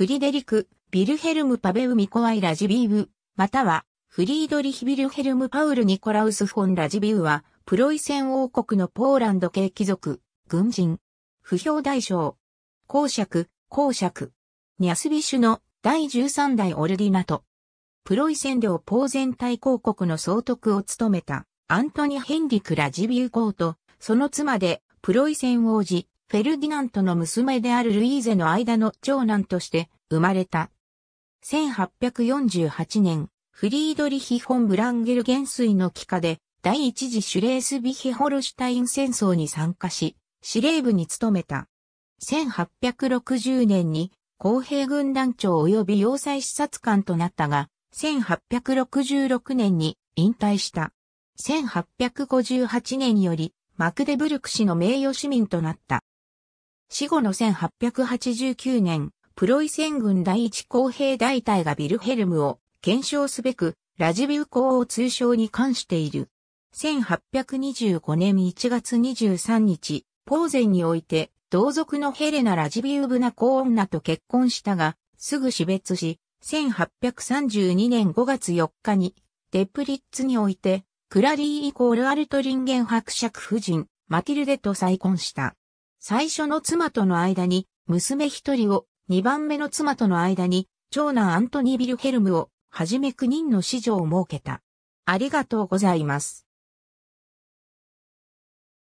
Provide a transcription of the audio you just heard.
フリデリク、ビルヘルム・パベウ・ミコワイ・ラジビウ、または、フリードリヒ・ビルヘルム・パウル・ニコラウス・フォン・ラジビウは、プロイセン王国のポーランド系貴族、軍人、不評大将、公爵、公爵、ニャスビシュの第13代オルディナト。プロイセン領ポーゼン大公国の総督を務めたアントニ・ヘンリク・ラジビウ公と、その妻でプロイセン王子、フェルディナントの娘であるルイーゼの間の長男として生まれた。1848年、フリードリヒ・フォン・ブランゲル元帥の帰化で、第一次シュレースビヒホルシュタイン戦争に参加し、司令部に務めた。1860年に公平軍団長及び要塞視察官となったが、1866年に引退した。1858年よりマクデブルク氏の名誉市民となった。死後の1889年、プロイセン軍第一公兵大隊がビルヘルムを検証すべく、ラジビウ公を通称に関している。1825年1月23日、ポーゼンにおいて、同族のヘレナ・ラジビウブナ公女と結婚したが、すぐ死別し、1832年5月4日に、デプリッツにおいて、クラリーイコールアルトリンゲン伯爵夫人、マティルデと再婚した。最初の妻との間に娘一人を、二番目の妻との間に長男アントニー・ビルヘルムをはじめ9人の子女を設けた。ありがとうございます。